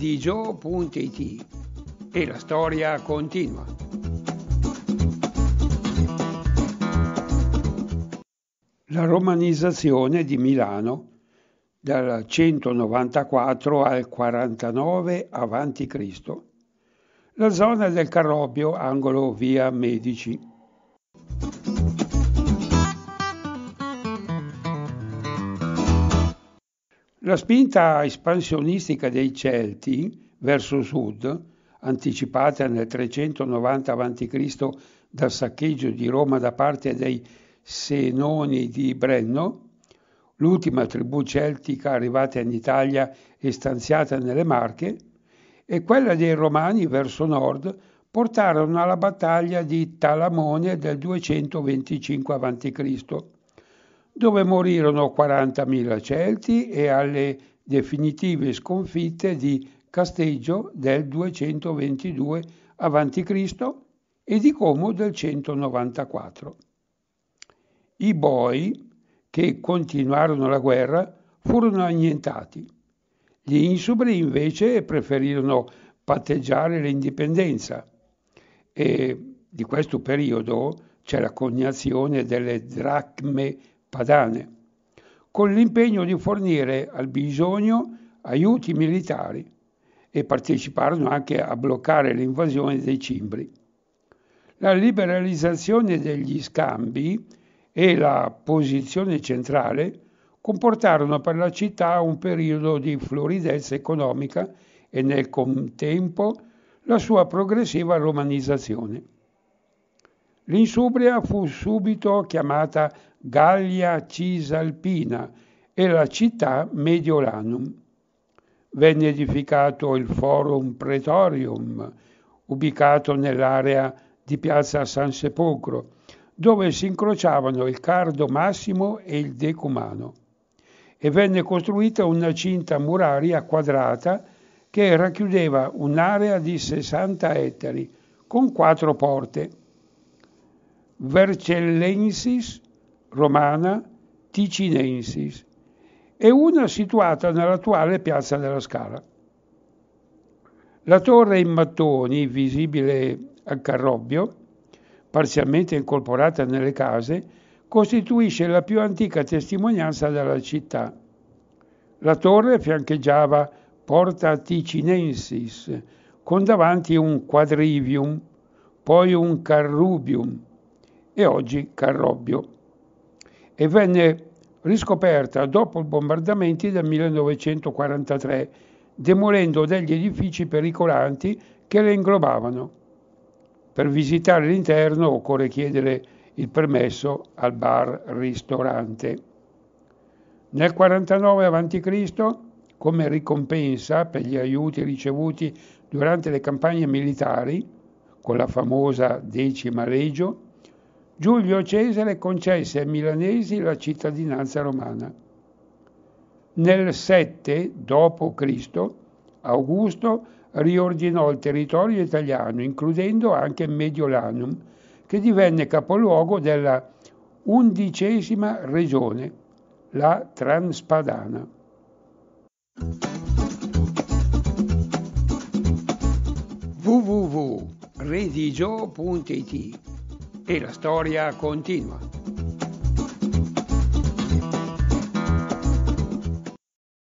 digio.it e la storia continua. La romanizzazione di Milano dal 194 al 49 a.C. La zona del Carrobbio, angolo via Medici. La spinta espansionistica dei Celti verso sud, anticipata nel 390 a.C. dal saccheggio di Roma da parte dei Senoni di Brenno, l'ultima tribù celtica arrivata in Italia e stanziata nelle Marche, e quella dei Romani verso nord portarono alla battaglia di Talamone del 225 a.C dove morirono 40.000 Celti e alle definitive sconfitte di Casteggio del 222 a.C. e di Como del 194. I Boi, che continuarono la guerra, furono annientati. Gli Insubri invece preferirono patteggiare l'indipendenza e di questo periodo c'è la coniazione delle dracme padane, con l'impegno di fornire al bisogno aiuti militari e parteciparono anche a bloccare l'invasione dei cimbri. La liberalizzazione degli scambi e la posizione centrale comportarono per la città un periodo di floridezza economica e nel contempo la sua progressiva romanizzazione. L'insubria fu subito chiamata Gallia Cisalpina e la città Mediolanum. Venne edificato il Forum Pretorium, ubicato nell'area di piazza San Sepolcro, dove si incrociavano il Cardo Massimo e il Decumano, e venne costruita una cinta muraria quadrata che racchiudeva un'area di 60 ettari, con quattro porte. Vercellensis romana Ticinensis e una situata nell'attuale piazza della Scala. La torre in mattoni, visibile a Carrobbio, parzialmente incorporata nelle case, costituisce la più antica testimonianza della città. La torre fiancheggiava Porta Ticinensis, con davanti un quadrivium, poi un carrubium, e oggi Carrobbio, e venne riscoperta dopo i bombardamenti del 1943, demolendo degli edifici pericolanti che le inglobavano. Per visitare l'interno occorre chiedere il permesso al bar-ristorante. Nel 49 a.C., come ricompensa per gli aiuti ricevuti durante le campagne militari, con la famosa decima legio, Giulio Cesare concesse ai milanesi la cittadinanza romana. Nel 7 d.C. Augusto riordinò il territorio italiano, includendo anche Mediolanum, che divenne capoluogo della undicesima regione, la Transpadana. www.redigio.it e la storia continua.